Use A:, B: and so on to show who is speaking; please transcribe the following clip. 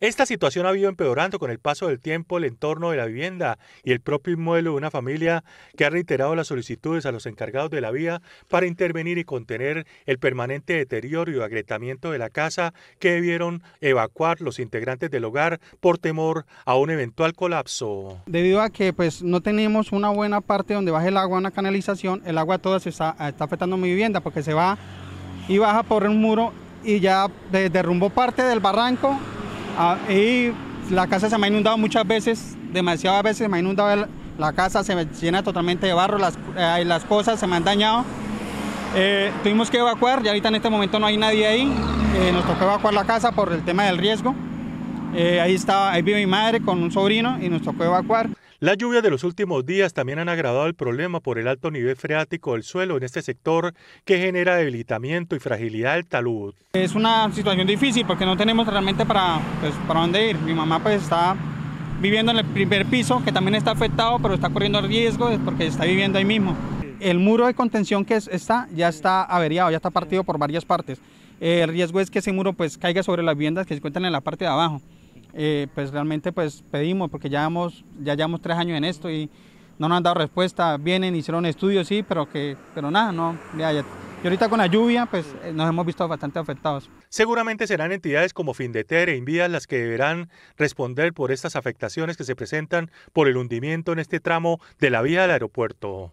A: Esta situación ha ido empeorando con el paso del tiempo el entorno de la vivienda y el propio inmueble de una familia que ha reiterado las solicitudes a los encargados de la vía para intervenir y contener el permanente deterioro y agrietamiento de la casa que debieron evacuar los integrantes del hogar por temor a un eventual colapso.
B: Debido a que pues no tenemos una buena parte donde baje el agua, una canalización, el agua toda se está, está afectando mi vivienda porque se va y baja por un muro y ya derrumbó parte del barranco Ah, y la casa se me ha inundado muchas veces, demasiadas veces se me ha inundado la, casa, se llena totalmente de barro, eh, las, cosas se me han dañado. Eh, tuvimos que evacuar, ya ahorita en este momento no hay nadie ahí, eh, nos tocó evacuar la casa por el tema del riesgo. Eh, ahí estaba, ahí vive mi madre con un sobrino y nos tocó evacuar. La lluvia de los últimos días
A: también han agravado el problema por el alto nivel freático del suelo en este sector que genera debilitamiento y fragilidad del talud.
B: Es una situación difícil porque no tenemos realmente para, pues, para dónde ir. Mi mamá pues está viviendo en el primer piso que también está afectado pero está corriendo riesgo porque está viviendo ahí mismo el muro de contención que está ya está averiado, ya está partido por varias partes. Eh, el riesgo es que ese muro pues caiga sobre las viviendas que se encuentran en la parte de abajo. Eh, pues realmente pues pedimos, porque ya, ya llevamos tres años en esto y no nos han dado respuesta. Vienen, hicieron estudios, sí, pero, que, pero nada, no. Y ahorita con la lluvia, pues eh, nos hemos visto bastante afectados.
A: Seguramente serán entidades como Findeter e Invías las que deberán responder por estas afectaciones que se presentan por el hundimiento en este tramo de la vía del aeropuerto.